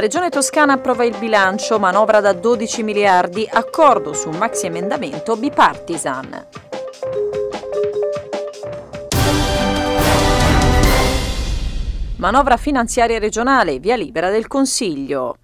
La Regione Toscana approva il bilancio, manovra da 12 miliardi, accordo su un maxi emendamento bipartisan. Manovra finanziaria regionale, via libera del Consiglio.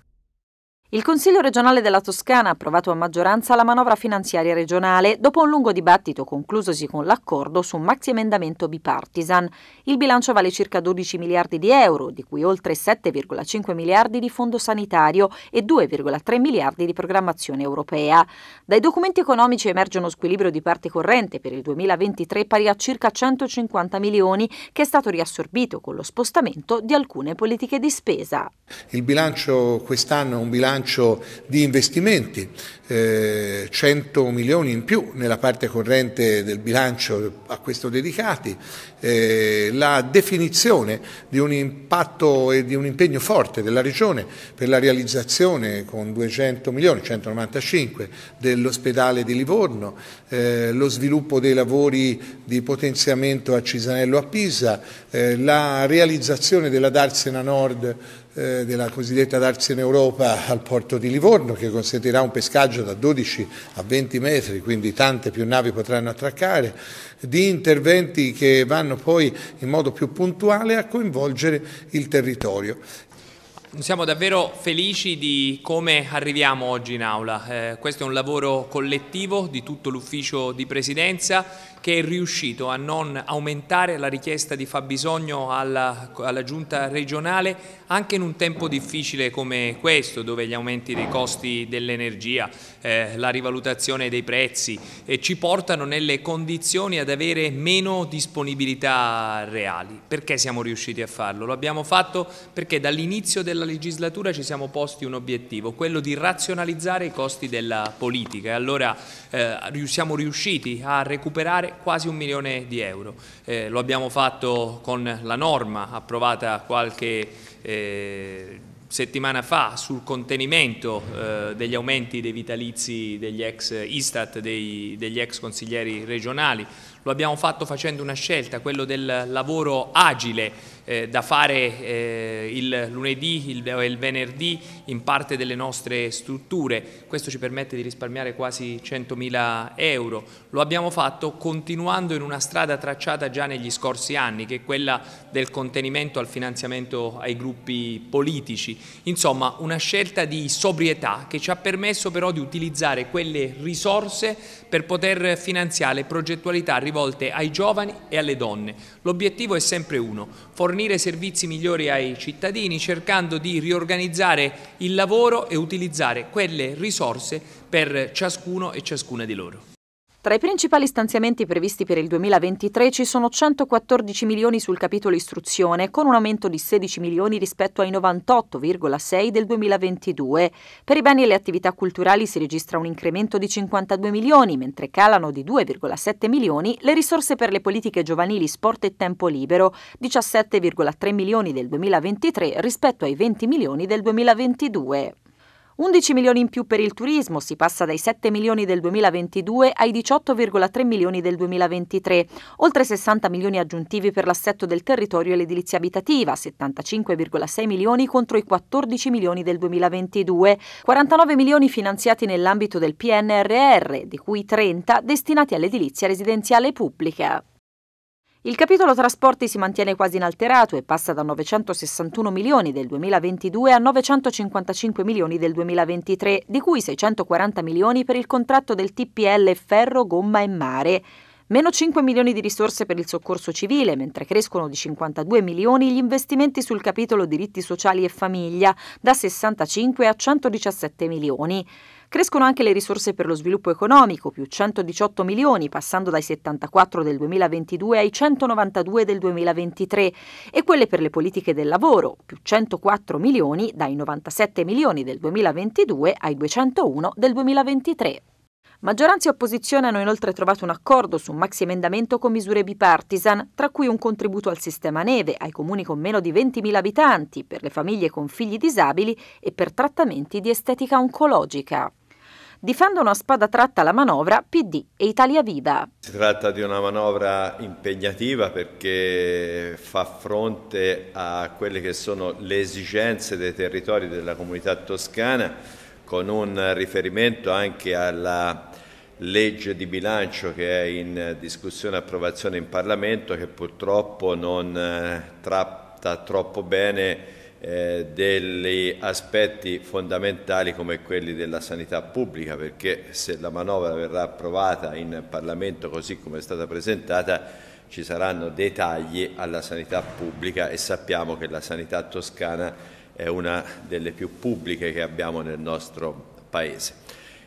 Il Consiglio regionale della Toscana ha approvato a maggioranza la manovra finanziaria regionale dopo un lungo dibattito conclusosi con l'accordo su un maxi emendamento bipartisan. Il bilancio vale circa 12 miliardi di euro, di cui oltre 7,5 miliardi di fondo sanitario e 2,3 miliardi di programmazione europea. Dai documenti economici emerge uno squilibrio di parte corrente per il 2023 pari a circa 150 milioni che è stato riassorbito con lo spostamento di alcune politiche di spesa. Il bilancio quest'anno è un bilancio bilancio di investimenti, eh, 100 milioni in più nella parte corrente del bilancio a questo dedicati, eh, la definizione di un impatto e di un impegno forte della Regione per la realizzazione con 200 milioni, 195, dell'ospedale di Livorno, eh, lo sviluppo dei lavori di potenziamento a Cisanello a Pisa, eh, la realizzazione della Darsena Nord eh, della cosiddetta Darsi in Europa al porto di Livorno che consentirà un pescaggio da 12 a 20 metri, quindi tante più navi potranno attraccare, di interventi che vanno poi in modo più puntuale a coinvolgere il territorio. Siamo davvero felici di come arriviamo oggi in aula. Eh, questo è un lavoro collettivo di tutto l'ufficio di presidenza che è riuscito a non aumentare la richiesta di fabbisogno alla, alla giunta regionale anche in un tempo difficile come questo dove gli aumenti dei costi dell'energia, eh, la rivalutazione dei prezzi eh, ci portano nelle condizioni ad avere meno disponibilità reali. Perché siamo riusciti a farlo? Lo abbiamo fatto perché dall'inizio della legislatura ci siamo posti un obiettivo, quello di razionalizzare i costi della politica e allora eh, siamo riusciti a recuperare quasi un milione di euro. Eh, lo abbiamo fatto con la norma approvata qualche eh, settimana fa sul contenimento eh, degli aumenti dei vitalizi degli ex Istat, dei, degli ex consiglieri regionali, lo abbiamo fatto facendo una scelta, quello del lavoro agile eh, da fare eh, il lunedì il, o il venerdì in parte delle nostre strutture. Questo ci permette di risparmiare quasi 100.000 euro. Lo abbiamo fatto continuando in una strada tracciata già negli scorsi anni, che è quella del contenimento al finanziamento ai gruppi politici. Insomma, una scelta di sobrietà che ci ha permesso però di utilizzare quelle risorse per poter finanziare progettualità rivoluzionarie rivolte ai giovani e alle donne. L'obiettivo è sempre uno, fornire servizi migliori ai cittadini cercando di riorganizzare il lavoro e utilizzare quelle risorse per ciascuno e ciascuna di loro. Tra i principali stanziamenti previsti per il 2023 ci sono 114 milioni sul capitolo istruzione, con un aumento di 16 milioni rispetto ai 98,6 del 2022. Per i beni e le attività culturali si registra un incremento di 52 milioni, mentre calano di 2,7 milioni le risorse per le politiche giovanili, sport e tempo libero, 17,3 milioni del 2023 rispetto ai 20 milioni del 2022. 11 milioni in più per il turismo, si passa dai 7 milioni del 2022 ai 18,3 milioni del 2023, oltre 60 milioni aggiuntivi per l'assetto del territorio e l'edilizia abitativa, 75,6 milioni contro i 14 milioni del 2022, 49 milioni finanziati nell'ambito del PNRR, di cui 30 destinati all'edilizia residenziale pubblica. Il capitolo trasporti si mantiene quasi inalterato e passa da 961 milioni del 2022 a 955 milioni del 2023, di cui 640 milioni per il contratto del TPL Ferro, Gomma e Mare. Meno 5 milioni di risorse per il soccorso civile, mentre crescono di 52 milioni gli investimenti sul capitolo diritti sociali e famiglia, da 65 a 117 milioni. Crescono anche le risorse per lo sviluppo economico, più 118 milioni, passando dai 74 del 2022 ai 192 del 2023, e quelle per le politiche del lavoro, più 104 milioni, dai 97 milioni del 2022 ai 201 del 2023. Maggioranza e opposizione hanno inoltre trovato un accordo su un maxi emendamento con misure bipartisan, tra cui un contributo al sistema neve, ai comuni con meno di 20.000 abitanti, per le famiglie con figli disabili e per trattamenti di estetica oncologica difendono una spada tratta la manovra PD e Italia Viva. Si tratta di una manovra impegnativa perché fa fronte a quelle che sono le esigenze dei territori della comunità toscana con un riferimento anche alla legge di bilancio che è in discussione e approvazione in Parlamento che purtroppo non eh, tratta troppo bene eh, degli aspetti fondamentali come quelli della sanità pubblica, perché se la manovra verrà approvata in Parlamento così come è stata presentata ci saranno dei tagli alla sanità pubblica e sappiamo che la sanità toscana è una delle più pubbliche che abbiamo nel nostro Paese.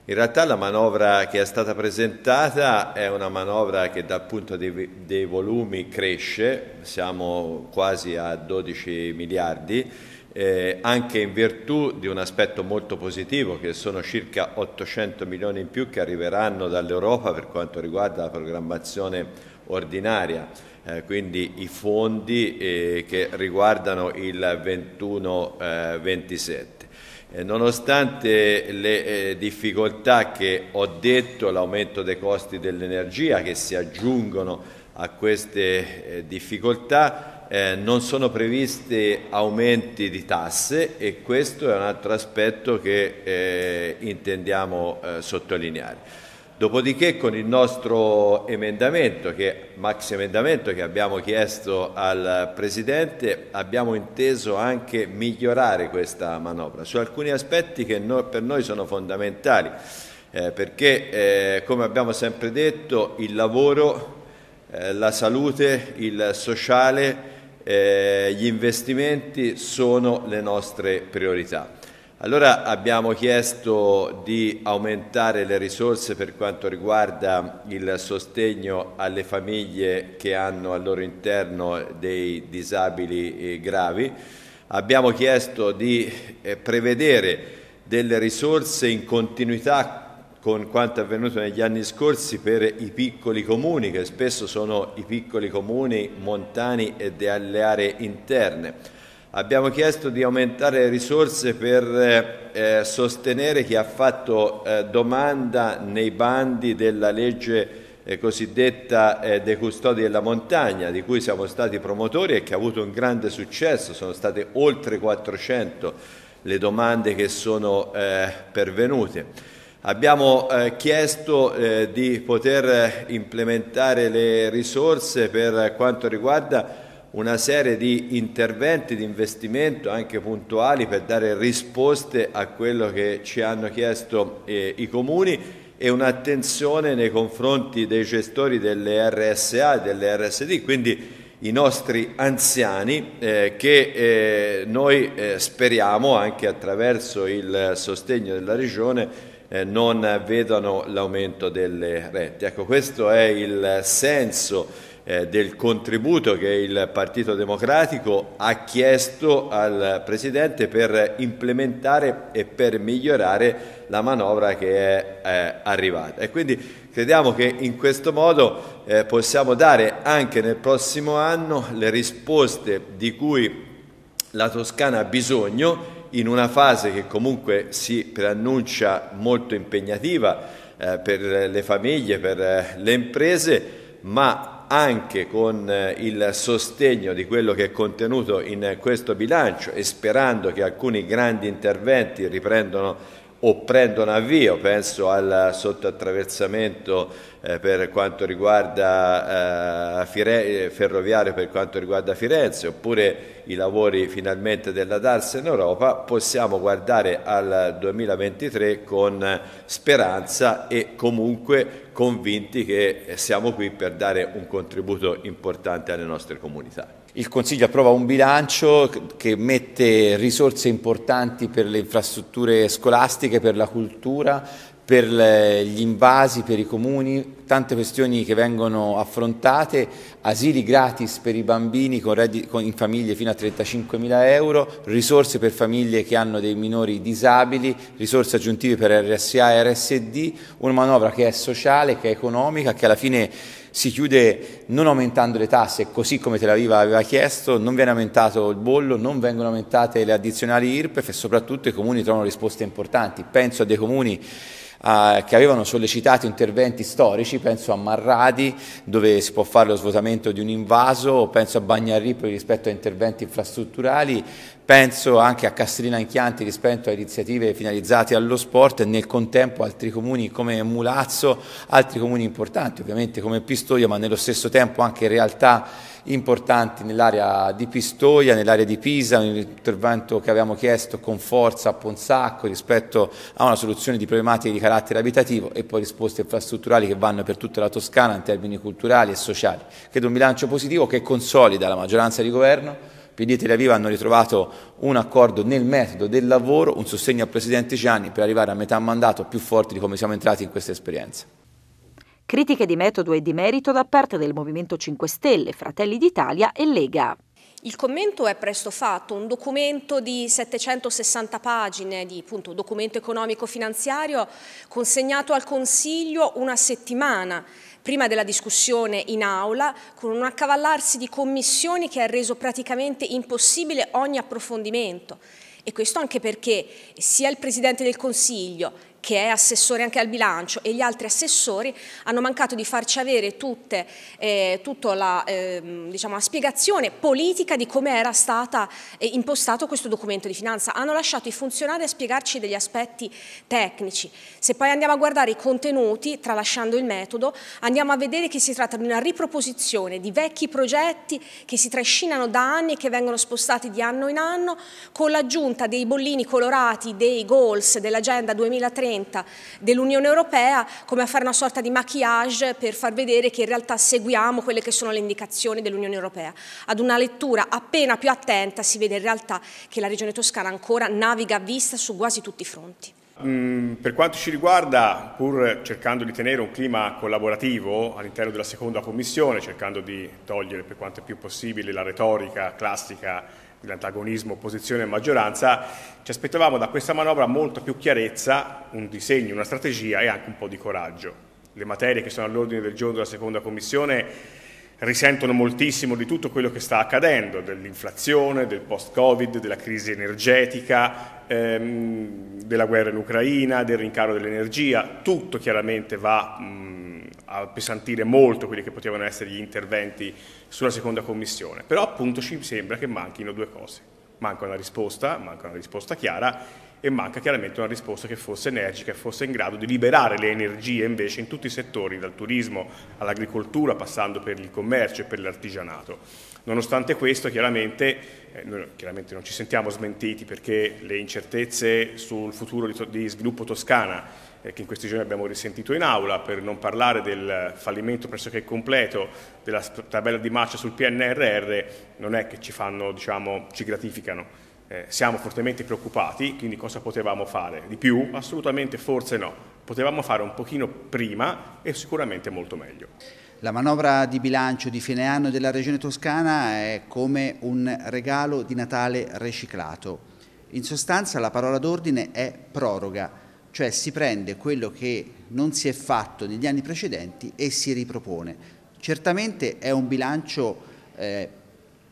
In realtà la manovra che è stata presentata è una manovra che dal punto dei, dei volumi cresce, siamo quasi a 12 miliardi, eh, anche in virtù di un aspetto molto positivo che sono circa 800 milioni in più che arriveranno dall'Europa per quanto riguarda la programmazione ordinaria, eh, quindi i fondi eh, che riguardano il 21-27. Eh, nonostante le eh, difficoltà che ho detto, l'aumento dei costi dell'energia che si aggiungono a queste eh, difficoltà, non sono previsti aumenti di tasse e questo è un altro aspetto che intendiamo sottolineare. Dopodiché con il nostro emendamento, che, max emendamento che abbiamo chiesto al Presidente, abbiamo inteso anche migliorare questa manovra su alcuni aspetti che no, per noi sono fondamentali, eh, perché eh, come abbiamo sempre detto il lavoro, eh, la salute, il sociale, eh, gli investimenti sono le nostre priorità. Allora abbiamo chiesto di aumentare le risorse per quanto riguarda il sostegno alle famiglie che hanno al loro interno dei disabili eh, gravi. Abbiamo chiesto di eh, prevedere delle risorse in continuità con quanto avvenuto negli anni scorsi per i piccoli comuni, che spesso sono i piccoli comuni montani e delle aree interne. Abbiamo chiesto di aumentare le risorse per eh, eh, sostenere chi ha fatto eh, domanda nei bandi della legge eh, cosiddetta eh, dei custodi della montagna, di cui siamo stati promotori e che ha avuto un grande successo, sono state oltre 400 le domande che sono eh, pervenute. Abbiamo eh, chiesto eh, di poter implementare le risorse per quanto riguarda una serie di interventi di investimento anche puntuali per dare risposte a quello che ci hanno chiesto eh, i comuni e un'attenzione nei confronti dei gestori delle RSA e delle RSD, quindi i nostri anziani eh, che eh, noi eh, speriamo anche attraverso il sostegno della Regione eh, non vedano l'aumento delle rette. Ecco, questo è il senso eh, del contributo che il Partito Democratico ha chiesto al Presidente per implementare e per migliorare la manovra che è eh, arrivata. E quindi crediamo che in questo modo eh, possiamo dare anche nel prossimo anno le risposte di cui la Toscana ha bisogno in una fase che comunque si preannuncia molto impegnativa eh, per le famiglie, per eh, le imprese, ma anche con eh, il sostegno di quello che è contenuto in questo bilancio e sperando che alcuni grandi interventi riprendano o prendono avvio, penso al sottoattraversamento eh, per quanto riguarda eh, Fire- eh, ferroviario per quanto riguarda Firenze, oppure i lavori finalmente della DARS in Europa, possiamo guardare al 2023 con speranza e comunque convinti che siamo qui per dare un contributo importante alle nostre comunità. Il Consiglio approva un bilancio che mette risorse importanti per le infrastrutture scolastiche, per la cultura, per gli invasi, per i comuni, tante questioni che vengono affrontate, asili gratis per i bambini con reddito, con, in famiglie fino a 35 mila euro, risorse per famiglie che hanno dei minori disabili, risorse aggiuntive per RSA e RSD, una manovra che è sociale, che è economica, che alla fine si chiude non aumentando le tasse, così come Tel Aviv aveva chiesto, non viene aumentato il bollo, non vengono aumentate le addizionali IRPEF e soprattutto i comuni trovano risposte importanti. Penso a dei comuni eh, che avevano sollecitato interventi storici, penso a Marradi dove si può fare lo svuotamento di un invaso, penso a Bagnarripoli rispetto a interventi infrastrutturali, penso anche a Castellina Inchianti rispetto a iniziative finalizzate allo sport e nel contempo altri comuni come Mulazzo, altri comuni importanti ovviamente come Pistoia ma nello stesso tempo anche in realtà importanti nell'area di Pistoia, nell'area di Pisa, un intervento che avevamo chiesto con forza a Ponsacco rispetto a una soluzione di problematiche di carattere abitativo e poi risposte infrastrutturali che vanno per tutta la Toscana in termini culturali e sociali. Credo un bilancio positivo che consolida la maggioranza di governo. PD e Tel hanno ritrovato un accordo nel metodo del lavoro, un sostegno al Presidente Gianni per arrivare a metà mandato più forti di come siamo entrati in questa esperienza. Critiche di metodo e di merito da parte del Movimento 5 Stelle, Fratelli d'Italia e Lega. Il commento è presto fatto, un documento di 760 pagine di appunto, documento economico-finanziario consegnato al Consiglio una settimana prima della discussione in aula, con un accavallarsi di commissioni che ha reso praticamente impossibile ogni approfondimento. E questo anche perché sia il Presidente del Consiglio che è assessore anche al bilancio, e gli altri assessori hanno mancato di farci avere tutte, eh, tutta la, eh, diciamo, spiegazione politica di come era stata eh, impostato questo documento di finanza. Hanno lasciato i funzionari a spiegarci degli aspetti tecnici. Se poi andiamo a guardare i contenuti, tralasciando il metodo, andiamo a vedere che si tratta di una riproposizione di vecchi progetti che si trascinano da anni e che vengono spostati di anno in anno, con l'aggiunta dei bollini colorati dei goals dell'agenda 2030 ferramenta dell'Unione Europea come a fare una sorta di maquillage per far vedere che in realtà seguiamo quelle che sono le indicazioni dell'Unione Europea. Ad una lettura appena più attenta si vede in realtà che la regione toscana ancora naviga a vista su quasi tutti i fronti. Mm, per quanto ci riguarda, pur cercando di tenere un clima collaborativo all'interno della seconda commissione, cercando di togliere per quanto più possibile la retorica classica l'antagonismo opposizione e maggioranza, ci aspettavamo da questa manovra molto più chiarezza, un disegno, una strategia e anche un po' di coraggio. Le materie che sono all'ordine del giorno della seconda commissione risentono moltissimo di tutto quello che sta accadendo, dell'inflazione, del post-Covid, della crisi energetica, ehm, della guerra in Ucraina, del rincaro dell'energia, tutto chiaramente va mh, mm, appesantire molto quelli che potevano essere gli interventi sulla seconda commissione, però appunto ci sembra che manchino due cose, manca una risposta, manca una risposta chiara e manca chiaramente una risposta che fosse energica e fosse in grado di liberare le energie invece in tutti i settori, dal turismo all'agricoltura, passando per il commercio e per l'artigianato. Nonostante questo, chiaramente, eh, noi, chiaramente, non ci sentiamo smentiti perché le incertezze sul futuro di, di sviluppo toscana eh, che in questi giorni abbiamo risentito in aula, per non parlare del fallimento pressoché completo della tabella di marcia sul PNRR, non è che ci, fanno, diciamo, ci gratificano. Eh, siamo fortemente preoccupati, quindi cosa potevamo fare? Di più? Assolutamente forse no. Potevamo fare un pochino prima e sicuramente molto meglio. La manovra di bilancio di fine anno della Regione Toscana è come un regalo di Natale riciclato. In sostanza la parola d'ordine è proroga cioè si prende quello che non si è fatto negli anni precedenti e si ripropone. Certamente è un bilancio eh,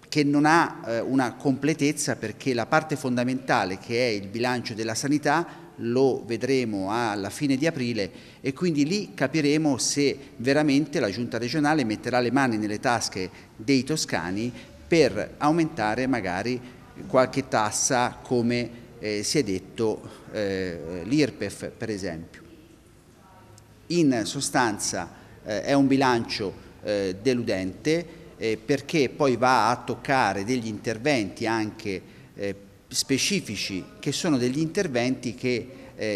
che non ha eh, una completezza perché la parte fondamentale che è il bilancio della sanità lo vedremo alla fine di aprile e quindi lì capiremo se veramente la giunta regionale metterà le mani nelle tasche dei toscani per aumentare magari qualche tassa come eh, si è detto eh, l'IRPEF per esempio. In sostanza eh, è un bilancio eh, deludente eh, perché poi va a toccare degli interventi anche eh, specifici che sono degli interventi che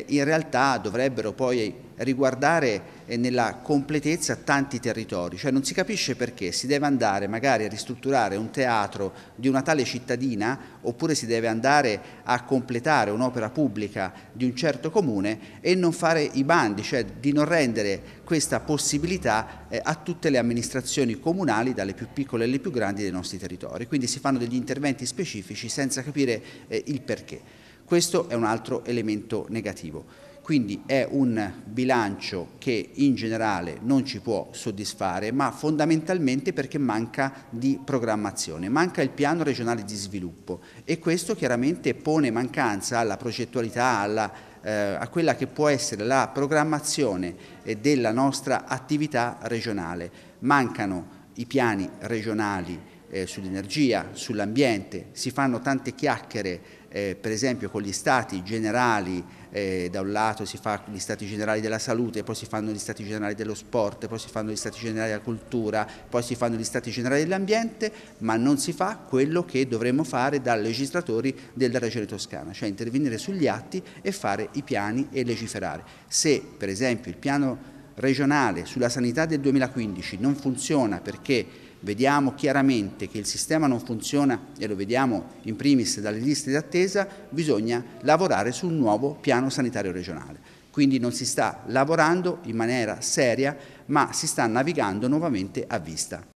in realtà dovrebbero poi riguardare eh, nella completezza tanti territori, cioè non si capisce perché si deve andare magari a ristrutturare un teatro di una tale cittadina oppure si deve andare a completare un'opera pubblica di un certo comune e non fare i bandi, cioè di non rendere questa possibilità eh, a tutte le amministrazioni comunali, dalle più piccole alle più grandi dei nostri territori. Quindi si fanno degli interventi specifici senza capire eh, il perché. Questo è un altro elemento negativo. Quindi è un bilancio che in generale non ci può soddisfare, ma fondamentalmente perché manca di programmazione, manca il piano regionale di sviluppo e questo chiaramente pone mancanza alla progettualità, alla, eh, a quella che può essere la programmazione eh, della nostra attività regionale. Mancano i piani regionali eh, sull'energia, sull'ambiente, si fanno tante chiacchiere eh, per esempio con gli stati generali, eh, da un lato si fa gli stati generali della salute, poi si fanno gli stati generali dello sport, poi si fanno gli stati generali della cultura, poi si fanno gli stati generali dell'ambiente, ma non si fa quello che dovremmo fare da legislatori della regione toscana, cioè intervenire sugli atti e fare i piani e legiferare. Se per esempio il piano regionale sulla sanità del 2015 non funziona perché vediamo chiaramente che il sistema non funziona e lo vediamo in primis dalle liste d'attesa, bisogna lavorare su un nuovo piano sanitario regionale. Quindi non si sta lavorando in maniera seria, ma si sta navigando nuovamente a vista.